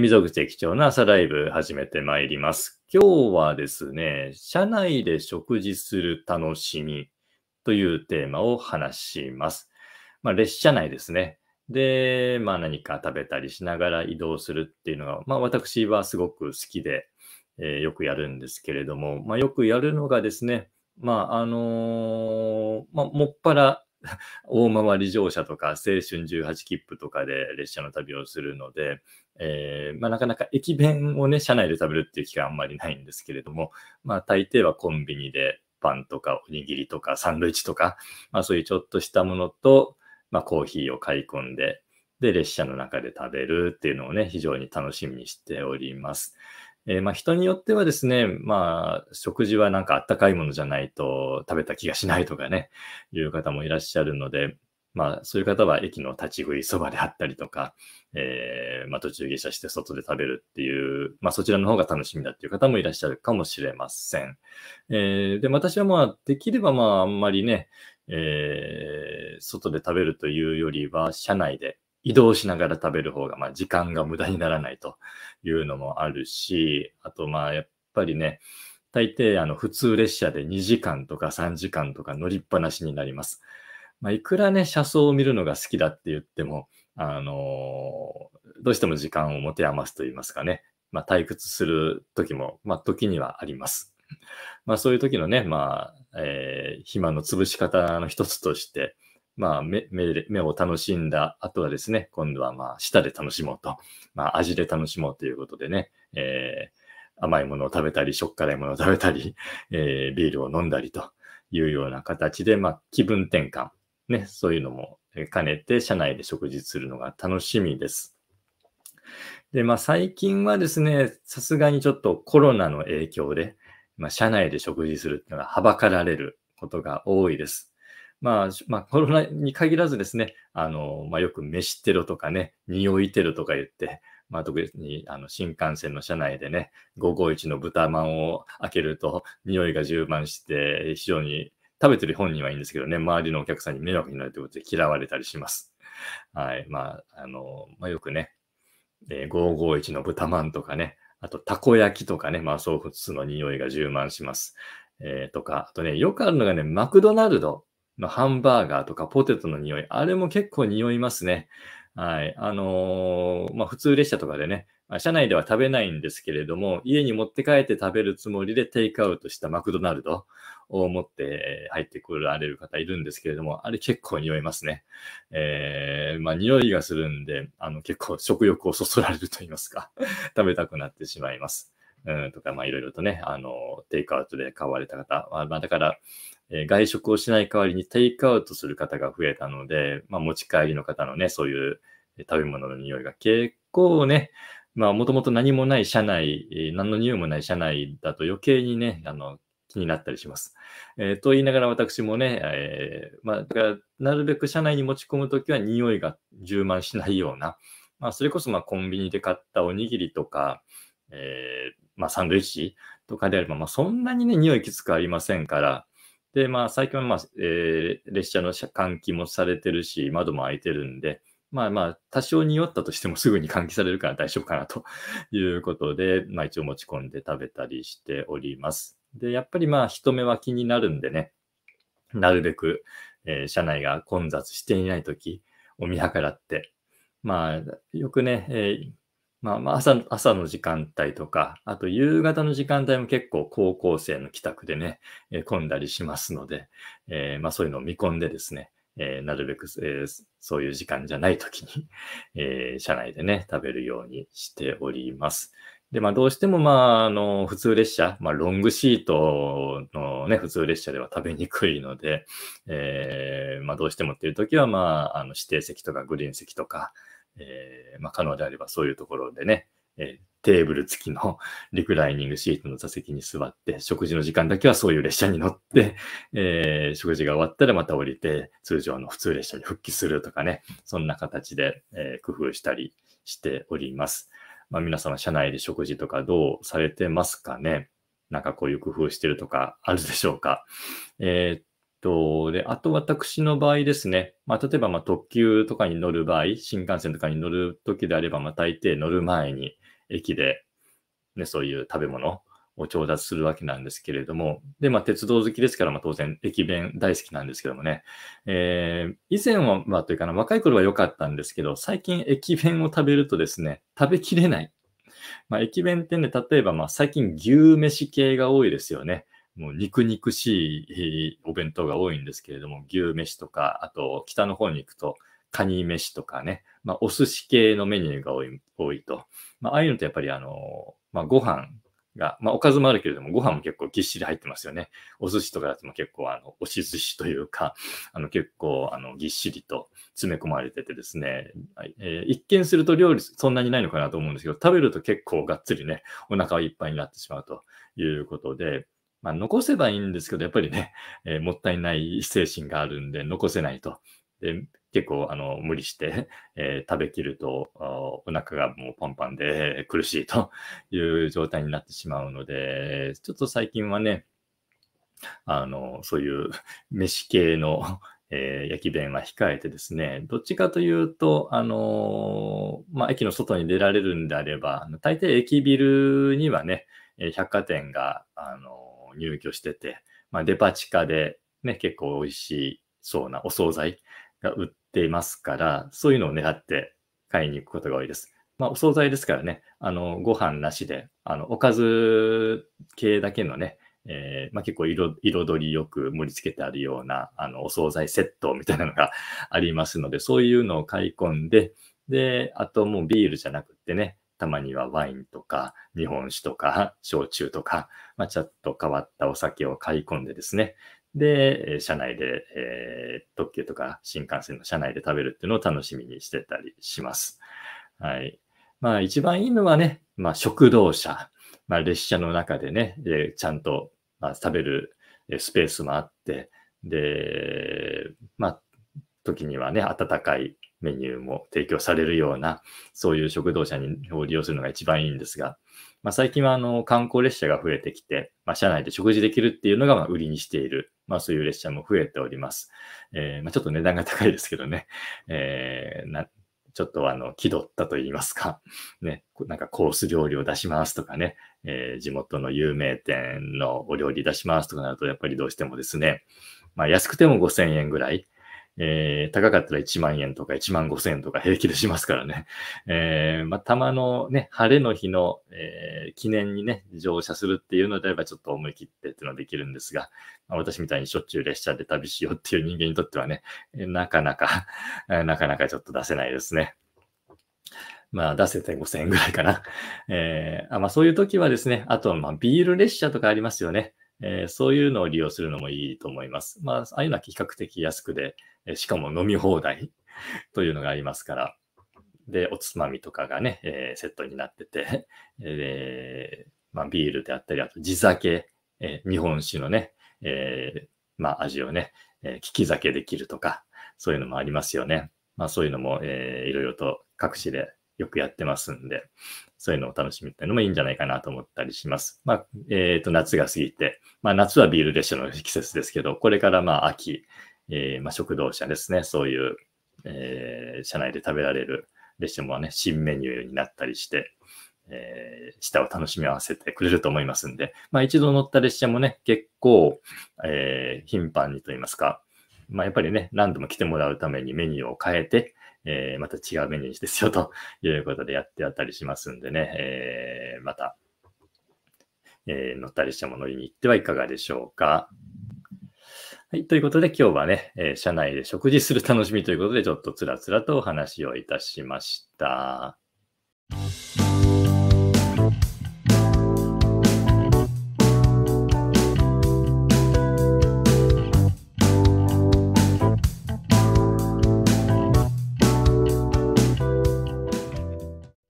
溝口駅長の朝ライブ始めてまいります。今日はですね、社内で食事する楽しみというテーマを話します。まあ、列車内ですね。で、まあ何か食べたりしながら移動するっていうのが、まあ私はすごく好きで、えー、よくやるんですけれども、まあよくやるのがですね、まああのー、まあ、もっぱら大回り乗車とか青春18切符とかで列車の旅をするので、えー、まあ、なかなか駅弁をね、車内で食べるっていう機会あんまりないんですけれども、まあ、大抵はコンビニでパンとかおにぎりとかサンドイッチとか、まあ、そういうちょっとしたものと、まあ、コーヒーを買い込んで、で、列車の中で食べるっていうのをね、非常に楽しみにしております。えー、まあ、人によってはですね、まあ、食事はなんかあったかいものじゃないと食べた気がしないとかね、いう方もいらっしゃるので、まあ、そういう方は駅の立ち食いそばであったりとか、えー、まあ、途中下車して外で食べるっていう、まあ、そちらの方が楽しみだっていう方もいらっしゃるかもしれません。えー、で、私はまあ、できればまあ、あんまりね、えー、外で食べるというよりは、車内で移動しながら食べる方が、まあ、時間が無駄にならないというのもあるし、あと、まあ、やっぱりね、大抵、あの、普通列車で2時間とか3時間とか乗りっぱなしになります。まあ、いくらね、車窓を見るのが好きだって言っても、あのー、どうしても時間を持て余すと言いますかね、まあ、退屈する時も、まあ、時にはあります。まあ、そういう時のね、まあ、えー、暇の潰し方の一つとして、まあ目で、目を楽しんだ後はですね、今度はまあ舌で楽しもうと、まあ味で楽しもうということでね、えー、甘いものを食べたり、しょっからいものを食べたり、えー、ビールを飲んだりというような形で、まあ気分転換、ね、そういうのも兼ねて社内で食事するのが楽しみです。で、まあ最近はですね、さすがにちょっとコロナの影響で、まあ、社内で食事するっていうのがはばかられることが多いです。まあ、まあ、コロナに限らずですね、あの、まあ、よく飯ってるとかね、匂いてるとか言って、まあ、特にあの新幹線の車内でね、五五一の豚まんを開けると、匂いが充満して、非常に食べてる本人はいいんですけどね、周りのお客さんに迷惑になるということで嫌われたりします。はい。まあ、あの、まあ、よくね、えー、551の豚まんとかね、あと、たこ焼きとかね、まあ、そう普通の匂いが充満します。えー、とか、あとね、よくあるのがね、マクドナルド。のハンバーガーとかポテトの匂い、あれも結構匂いますね。はい。あのー、まあ、普通列車とかでね、車内では食べないんですけれども、家に持って帰って食べるつもりでテイクアウトしたマクドナルドを持って入ってくられる方いるんですけれども、あれ結構匂いますね。えー、まあ匂いがするんで、あの結構食欲をそそられると言いますか、食べたくなってしまいます。うん、とか、まあ、いろいろとね、あの、テイクアウトで買われた方、まあ、だから、えー、外食をしない代わりにテイクアウトする方が増えたので、まあ、持ち帰りの方のね、そういう食べ物の匂いが結構ね、まあ、もともと何もない車内、何の匂いもない車内だと余計にね、あの、気になったりします。えー、と言いながら私もね、えー、まあ、だからなるべく車内に持ち込むときは匂いが充満しないような、まあ、それこそまあ、コンビニで買ったおにぎりとか、えー、まあ、サンドイッチとかであれば、まあ、そんなにね、匂いきつくありませんから、で、まあ、最近は、まあ、えー、列車の換気もされてるし、窓も開いてるんで、まあまあ、多少匂ったとしてもすぐに換気されるから 大丈夫かなと いうことで、まあ一応持ち込んで食べたりしております。で、やっぱりまあ人目は気になるんでね、なるべく、えー、車内が混雑していないときを見計らって、まあ、よくね、えー、まあ、まあ朝朝の時間帯とか、あと夕方の時間帯も結構高校生の帰宅でね、え混んだりしますので、えー、まあ、そういうのを見込んでですね、えー、なるべく、えー、そういう時間じゃない時に、え車内でね、食べるようにしております。で、まあ、どうしても、まあ、あの、普通列車、まあ、ロングシートのね、普通列車では食べにくいので、えー、まあ、どうしてもっていう時は、まあ、あの、指定席とかグリーン席とか、えー、まあ、可能であればそういうところでね、えー、テーブル付きの リクライニングシートの座席に座って、食事の時間だけはそういう列車に乗って、えー、食事が終わったらまた降りて、通常の普通列車に復帰するとかね、そんな形で、え工夫したりしております。まあ、皆様、社内で食事とかどうされてますかねなんかこういう工夫してるとかあるでしょうかえと、で、あと私の場合ですね、まあ、例えばま特急とかに乗る場合、新幹線とかに乗る時であれば、まあ、大抵乗る前に駅で、ね、そういう食べ物を調達するわけなんですけれども、で、まあ、鉄道好きですから、まあ、当然駅弁大好きなんですけどもね、えー、以前は、まあ、というかな、若い頃は良かったんですけど、最近駅弁を食べるとですね、食べきれない。まあ、駅弁ってね、例えば、まあ、最近牛飯系が多いですよね。もう肉肉しいお弁当が多いんですけれども、牛飯とか、あと北の方に行くとカニ飯とかね、まあ、お寿司系のメニューが多い多いと。まあ、ああいうのってやっぱりあの、まあ、ご飯が、まあ、おかずもあるけれども、ご飯も結構ぎっしり入ってますよね。お寿司とかだと結構、あの、押し寿司というか、あの、結構、あの、ぎっしりと詰め込まれててですね、えー、一見すると料理そんなにないのかなと思うんですけど、食べると結構がっつりね、お腹いっぱいになってしまうということで、まあ、残せばいいんですけど、やっぱりね、えー、もったいない精神があるんで、残せないと。で結構あの無理して、えー、食べきるとお腹がもうパンパンで苦しいと いう状態になってしまうので、ちょっと最近はね、あのそういう 飯系の、えー、焼き弁は控えてですね、どっちかというと、あのまあ、駅の外に出られるんであれば、大抵駅ビルにはね、百貨店が、あの入居してて、まあ、デパ地下で、ね、結構美味しそうなお惣菜が売っていますから、そういうのを狙って買いに行くことが多いです。まあ、お惣菜ですからね、あのご飯なしで、あのおかず系だけのね、えー、まあ、結構彩りよく盛り付けてあるようなあのお惣菜セットみたいなのが ありますので、そういうのを買い込んで、で、あともうビールじゃなくってね、たまにはワインとか、日本酒とか、焼酎とか、まあ、ちょっと変わったお酒を買い込んでですね、で、車内で、えー、特急とか新幹線の車内で食べるっていうのを楽しみにしてたりします。はい。まあ一番いいのはね、まあ食堂車。まあ列車の中でね、えー、ちゃんと、まあ、食べるスペースもあって、で、まあ時にはね、温かいメニューも提供されるような、そういう食堂車を利用するのが一番いいんですが、まあ、最近はあの観光列車が増えてきて、まあ、車内で食事できるっていうのがま売りにしている、まあ、そういう列車も増えております。えー、まちょっと値段が高いですけどね、えー、ちょっとあの気取ったと言いますか、ね、なんかコース料理を出しますとかね、えー、地元の有名店のお料理出しますとかなると、やっぱりどうしてもですね、ま安くても5000円ぐらい、えー、高かったら1万円とか1万5千円とか平気でしますからね。えー、まあ、たまのね、晴れの日の、えー、記念にね、乗車するっていうのであればちょっと思い切ってっていうのはできるんですが、まあ、私みたいにしょっちゅう列車で旅しようっていう人間にとってはね、なかなか、なかなかちょっと出せないですね。まあ出せて5000円ぐらいかな。えー、あまあそういう時はですね、あとはまあビール列車とかありますよね。えー、そういうのを利用するのもいいと思います。まあ、ああいうのは比較的安くで、えしかも飲み放題 というのがありますから、で、おつまみとかがね、えー、セットになってて、えー、まあ、ビールであったり、あと地酒、えー、日本酒のね、えまあ、味をね、え聞き酒できるとか、そういうのもありますよね。まあ、そういうのも、えー、いろいろと各地でよくやってますんで、そういうのを楽しみたいのもいいんじゃないかなと思ったりします。まあ、えっ、と、夏が過ぎて、まあ、夏はビール列車の季節ですけど、これからまあ、秋、えー、まあ、食堂車ですね、そういう、え車内で食べられる列車もね、新メニューになったりして、えー、舌を楽しみ合わせてくれると思いますんで、まあ、一度乗った列車もね、結構、えー、頻繁にと言いますか、まあ、やっぱりね、何度も来てもらうためにメニューを変えて、えー、また違うメニューにしてすよと いうことでやってあったりしますんでね、えまた、え乗った列車も乗りに行ってはいかがでしょうか。はい。ということで、今日はね、えー、社内で食事する楽しみということで、ちょっとつらつらとお話をいたしました。